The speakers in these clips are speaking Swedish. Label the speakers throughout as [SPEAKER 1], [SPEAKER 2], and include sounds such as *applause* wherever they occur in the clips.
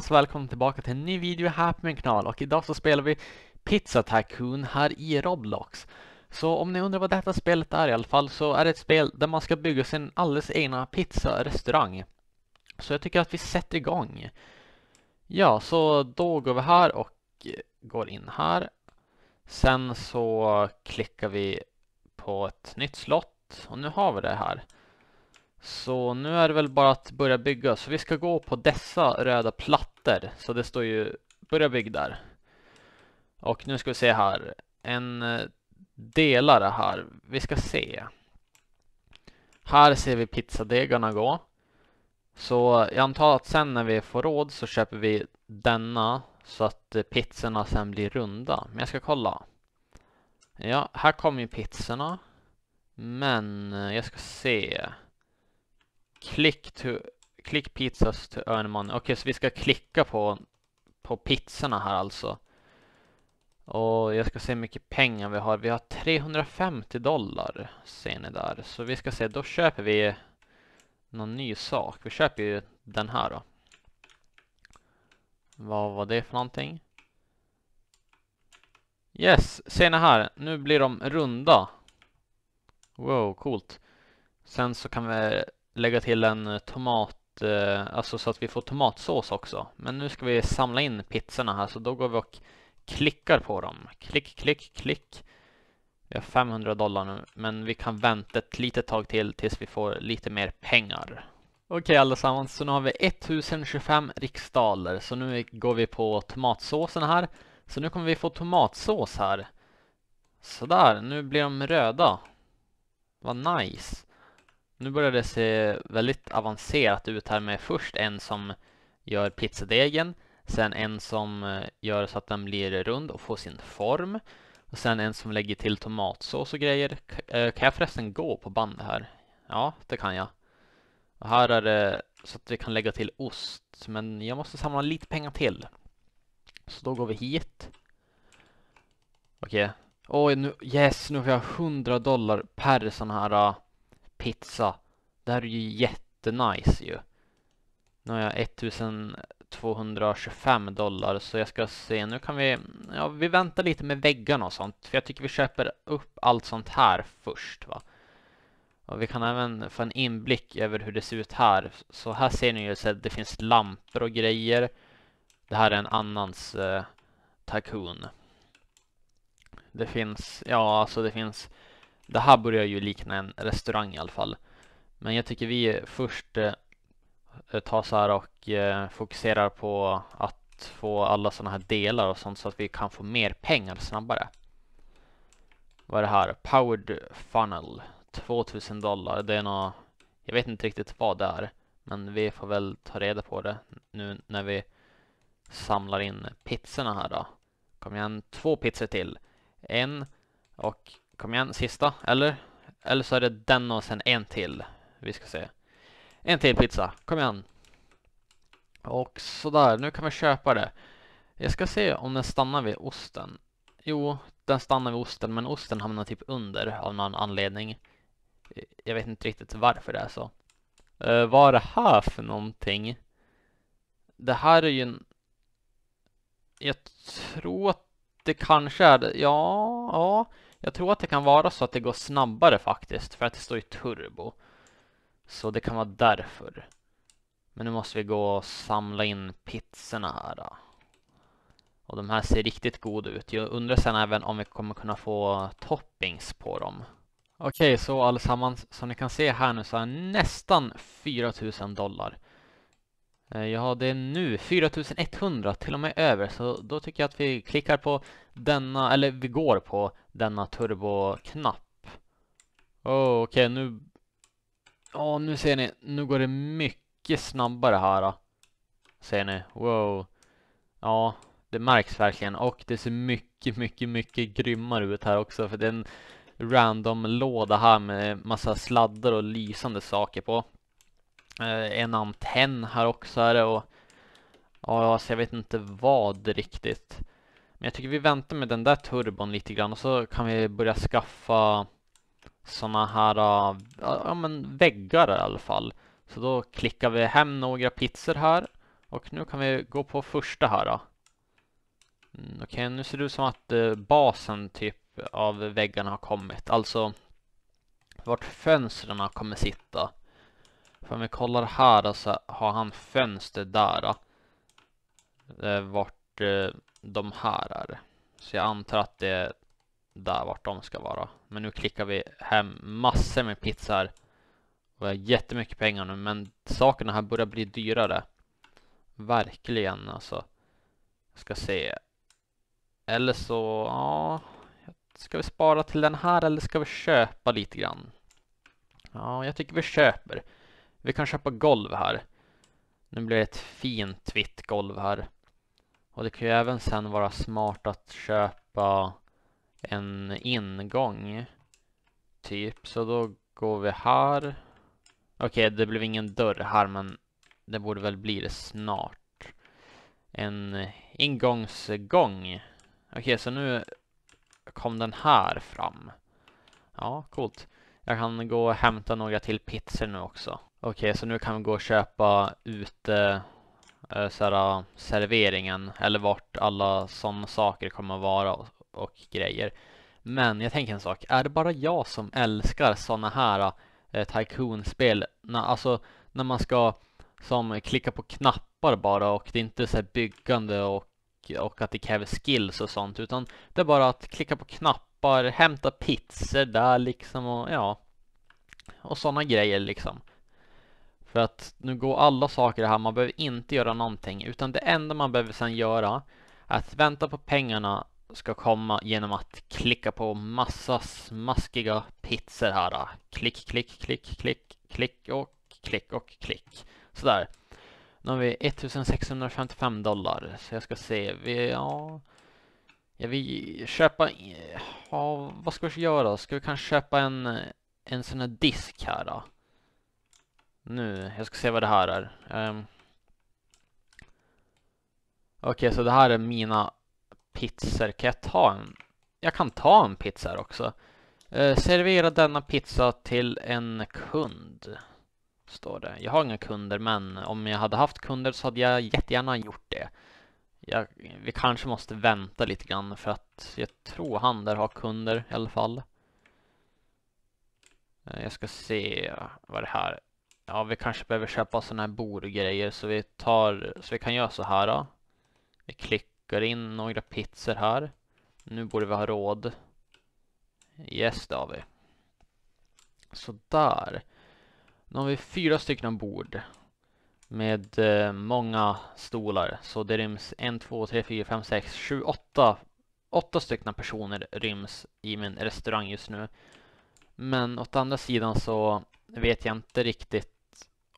[SPEAKER 1] Hejsan och välkomna tillbaka till en ny video här på min kanal och idag så spelar vi Pizza Tycoon här i Roblox. Så om ni undrar vad detta spelet är i alla fall så är det ett spel där man ska bygga sin alldeles egna pizzarestaurang. Så jag tycker att vi sätter igång. Ja, så då går vi här och går in här. Sen så klickar vi på ett nytt slott och nu har vi det här. Så nu är det väl bara att börja bygga. Så vi ska gå på dessa röda plattor. Så det står ju börja bygga där. Och nu ska vi se här. En eh, delare här. Vi ska se. Här ser vi pizzadegarna gå. Så jag antar att sen när vi får råd så köper vi denna så att pizzorna sen blir runda. Men jag ska kolla. Ja, här kommer ju pizzorna. Men eh, jag ska se. Click, to, click pizzas to earn money. Okej, okay, så vi ska klicka på, på pizzorna här alltså. Och jag ska se hur mycket pengar vi har. Vi har 350 dollar ser ni där. Så vi ska se, då köper vi någon ny sak. Vi köper ju den här då. Vad var det för någonting? Yes, ser ni här? Nu blir de runda. Wow, coolt. Sen så kan vi lägga till en tomat, eh, alltså så att vi får tomatsås också. Men nu ska vi samla in pizzorna här så då går vi och klickar på dem. Klick, klick, klick. Vi har 500 dollar nu, men vi kan vänta ett litet tag till tills vi får lite mer pengar. Okej allesammans, så nu har vi 1025 riksdaler, så nu går vi på tomatsåsen här. Så nu kommer vi få tomatsås här. Sådär, nu blir de röda. Vad nice. Nu börjar det se väldigt avancerat ut här med först en som gör pizzadegen, sen en som eh, gör så att den blir rund och får sin form och sen en som lägger till tomatsås och grejer. Eh, kan jag förresten gå på bandet här? Ja, det kan jag. Och här är det så att vi kan lägga till ost, men jag måste samla lite pengar till. Så då går vi hit. Okej. Okay. Oj, oh, nu, yes, nu har jag 100 dollar per sån här eh, pizza. Det här är ju jättenice ju. Nu har jag 1225 dollar så jag ska se, nu kan vi, ja vi väntar lite med väggarna och sånt för jag tycker vi köper upp allt sånt här först va. Och vi kan även få en inblick över hur det ser ut här. Så här ser ni ju att det finns lampor och grejer. Det här är en annans eh, Tycoon. Det finns, ja alltså det finns det här börjar ju likna en restaurang i alla fall. Men jag tycker vi först eh, tar så här och eh, fokuserar på att få alla sådana här delar och sånt så att vi kan få mer pengar snabbare. Vad är det här? Powered funnel. 2000 dollar. Det är nå... Jag vet inte riktigt vad det är. Men vi får väl ta reda på det nu när vi samlar in pizzorna här då. Kom igen, två pizzor till. En och Kom igen, sista, eller? Eller så är det den och sen en till. Vi ska se. En till pizza, kom igen. Och sådär, nu kan vi köpa det. Jag ska se om den stannar vid osten. Jo, den stannar vid osten, men osten hamnar typ under av någon anledning. Jag vet inte riktigt varför det är så. Uh, vad är det här för någonting? Det här är ju en... Jag tror att det kanske är det. Ja, ja. Jag tror att det kan vara så att det går snabbare faktiskt, för att det står i turbo. Så det kan vara därför. Men nu måste vi gå och samla in pizzorna här då. Och de här ser riktigt goda ut. Jag undrar sen även om vi kommer kunna få toppings på dem. Okej, så allesammans, som ni kan se här nu så är nästan 4000 dollar. Eh, jag har det nu, 4100, till och med över, så då tycker jag att vi klickar på denna, eller vi går på denna turboknapp. Oh, Okej, okay, nu... Ja, oh, nu ser ni, nu går det mycket snabbare här. Då. Ser ni? Wow. Ja, det märks verkligen och det ser mycket, mycket, mycket grymmare ut här också för det är en random låda här med massa sladdar och lysande saker på. Eh, en antenn här också är det och ja, så alltså, jag vet inte vad riktigt. Men jag tycker vi väntar med den där turbon lite grann och så kan vi börja skaffa såna här eh, ja, men väggar i alla fall. Så då klickar vi hem några pizzor här och nu kan vi gå på första här då. Mm, Okej, okay, nu ser det ut som att eh, basen typ av väggarna har kommit, alltså vart fönstren kommer sitta. För om vi kollar här så har han fönster där. Eh, vart eh, de här är. Så jag antar att det är där vart de ska vara. Men nu klickar vi hem massor med pizzor. Och jag har jättemycket pengar nu men sakerna här börjar bli dyrare. Verkligen alltså. Jag ska se. Eller så, ja. Ska vi spara till den här eller ska vi köpa lite grann? Ja, jag tycker vi köper. Vi kan köpa golv här. Nu blir det ett fint vitt golv här. Och det kan ju även sen vara smart att köpa en ingång. Typ, så då går vi här. Okej, okay, det blev ingen dörr här, men det borde väl bli det snart. En ingångsgång. Okej, okay, så nu kom den här fram. Ja, coolt. Jag kan gå och hämta några till pizzor nu också. Okej, okay, så nu kan vi gå och köpa ute eh, såhär, serveringen eller vart alla sådana saker kommer att vara och, och, grejer. Men jag tänker en sak, är det bara jag som älskar sådana här eh, Tycoon-spel? Alltså när man ska som klicka på knappar bara och det är inte så byggande och, och att det kräver skills och sånt utan det är bara att klicka på knappar, hämta pizzor där liksom och ja och sådana grejer liksom. För att nu går alla saker här, man behöver inte göra någonting utan det enda man behöver sen göra är att vänta på pengarna ska komma genom att klicka på massa smaskiga pizzor här. då. Klick, klick, klick, klick, klick och klick och klick. Sådär. Nu har vi 1655 dollar, så jag ska se, vi, ja... Jag vill köpa, ja, vad ska vi göra? Ska vi kanske köpa en, en sån här disk här då? Nu, jag ska se vad det här är. Um, Okej, okay, så det här är mina pizzor. Kan jag ta en? Jag kan ta en pizza här också. Uh, servera denna pizza till en kund. Står det. Jag har inga kunder, men om jag hade haft kunder så hade jag jättegärna gjort det. Jag, vi kanske måste vänta lite grann för att jag tror han där har kunder i alla fall. Eh, jag ska se vad det här Ja, vi kanske behöver köpa sådana här bordgrejer så vi tar, så vi kan göra så här. Då. Vi klickar in några pizzor här. Nu borde vi ha råd. Yes, det har vi. Sådär. Nu har vi fyra stycken bord med eh, många stolar. Så det ryms en, två, tre, fyra, fem, sex, sju, åtta. Åtta stycken personer ryms i min restaurang just nu. Men åt andra sidan så vet jag inte riktigt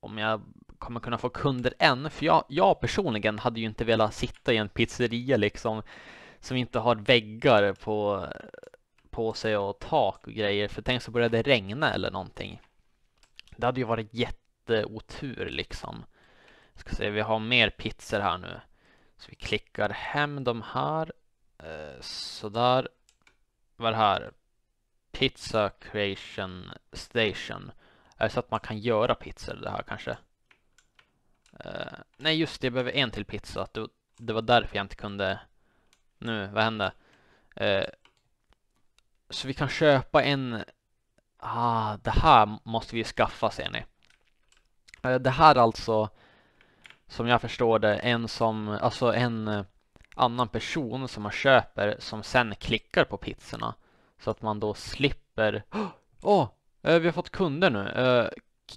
[SPEAKER 1] om jag kommer kunna få kunder än, för jag, jag personligen hade ju inte velat sitta i en pizzeria liksom som inte har väggar på, på sig och tak och grejer, för tänk så började det regna eller någonting. Det hade ju varit jätteotur liksom. Jag ska se, vi har mer pizzor här nu. Så vi klickar hem de här. Eh, sådär. Vad är det här? Pizza Creation Station. Är det så att man kan göra pizzor det här kanske? Uh, nej just det, jag behöver en till pizza. Det, det var därför jag inte kunde... Nu, vad hände? Uh, så vi kan köpa en... Ah, det här måste vi ju skaffa ser ni. Uh, det här alltså, som jag förstår det, en som... Alltså en annan person som man köper som sen klickar på pizzorna. Så att man då slipper... *gasps* Åh! Oh! Eh, vi har fått kunder nu. Eh,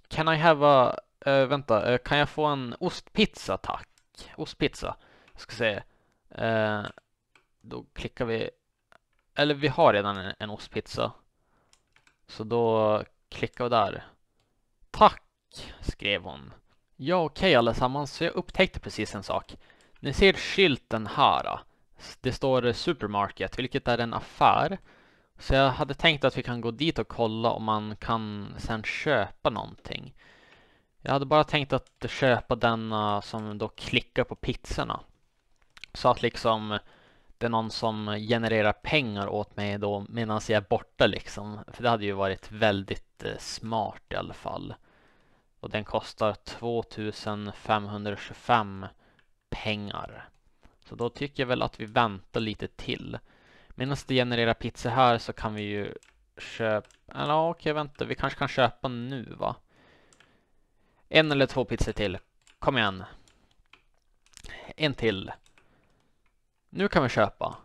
[SPEAKER 1] can I have a... Eh, vänta, kan jag få en ostpizza tack? Ostpizza. Jag ska se. då klickar vi... Eller vi har redan en, en ostpizza. Så då klickar vi där. Tack, skrev hon. Ja, okej okay, allesammans, så jag upptäckte precis en sak. Ni ser skylten här. Ah. Det står supermarket, vilket är en affär så jag hade tänkt att vi kan gå dit och kolla om man kan sen köpa någonting. Jag hade bara tänkt att köpa denna som då klickar på pizzorna. Så att liksom det är någon som genererar pengar åt mig då medan jag är borta liksom. För det hade ju varit väldigt eh, smart i alla fall. Och den kostar 2525 pengar. Så då tycker jag väl att vi väntar lite till. Medan det genererar pizza här så kan vi ju köpa... Eller okej, okay, vänta. Vi kanske kan köpa nu, va? En eller två pizzor till. Kom igen. En till. Nu kan vi köpa.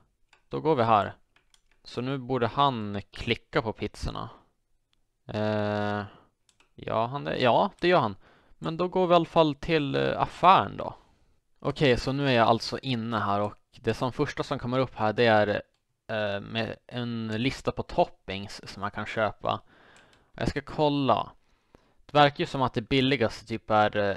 [SPEAKER 1] Då går vi här. Så nu borde han klicka på pizzorna. Eh, ja, han, ja, det gör han. Men då går vi i alla fall till eh, affären då. Okej, okay, så nu är jag alltså inne här och det som första som kommer upp här det är Eh, med en lista på toppings som man kan köpa. Jag ska kolla. Det verkar ju som att det billigaste typ är eh,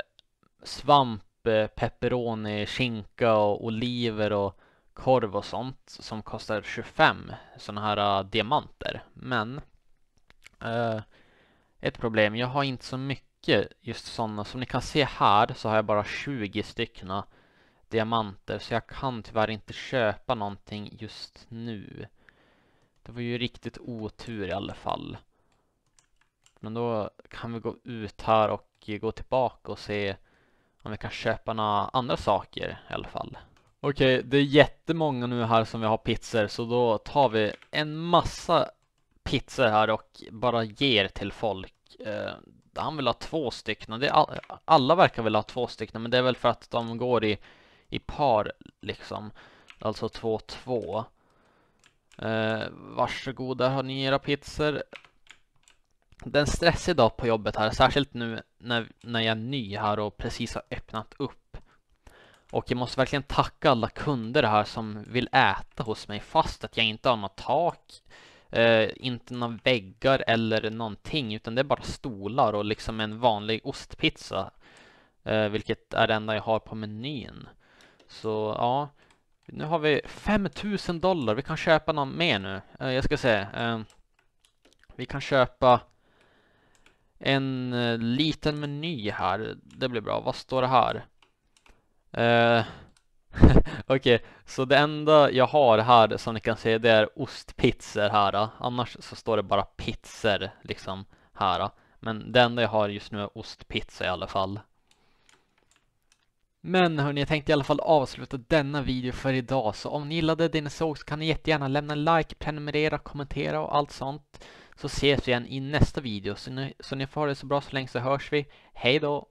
[SPEAKER 1] svamp, eh, pepperoni, skinka och oliver och korv och sånt som kostar 25 sådana här diamanter. Men eh, ett problem, jag har inte så mycket just sådana. Som ni kan se här så har jag bara 20 stycken diamanter så jag kan tyvärr inte köpa någonting just nu. Det var ju riktigt otur i alla fall. Men då kan vi gå ut här och gå tillbaka och se om vi kan köpa några andra saker i alla fall. Okej, okay, det är jättemånga nu här som vi har pizzor så då tar vi en massa pizzor här och bara ger till folk. Eh, han vill ha två stycken. alla verkar vilja ha två stycken men det är väl för att de går i i par liksom. Alltså 2-2. Eh, varsågod, där har ni era pizzor. Det är en stressig dag på jobbet här, särskilt nu när, när jag är ny här och precis har öppnat upp. Och jag måste verkligen tacka alla kunder här som vill äta hos mig fast att jag inte har något tak, eh, inte några väggar eller någonting utan det är bara stolar och liksom en vanlig ostpizza. Eh, vilket är det enda jag har på menyn. Så ja, nu har vi 5000 dollar. Vi kan köpa någon mer nu. Eh, jag ska se. Eh, vi kan köpa en eh, liten meny här. Det blir bra. Vad står det här? *laughs* Okej, okay. så det enda jag har här som ni kan se det är ostpizzor här. Annars så står det bara pizzor liksom här. Men det enda jag har just nu är ostpizza i alla fall. Men hörni, jag tänkte i alla fall avsluta denna video för idag. Så om ni gillade det ni såg så kan ni jättegärna lämna en like, prenumerera, kommentera och allt sånt. Så ses vi igen i nästa video. Så ni, så ni får ha det så bra så länge så hörs vi. Hej då!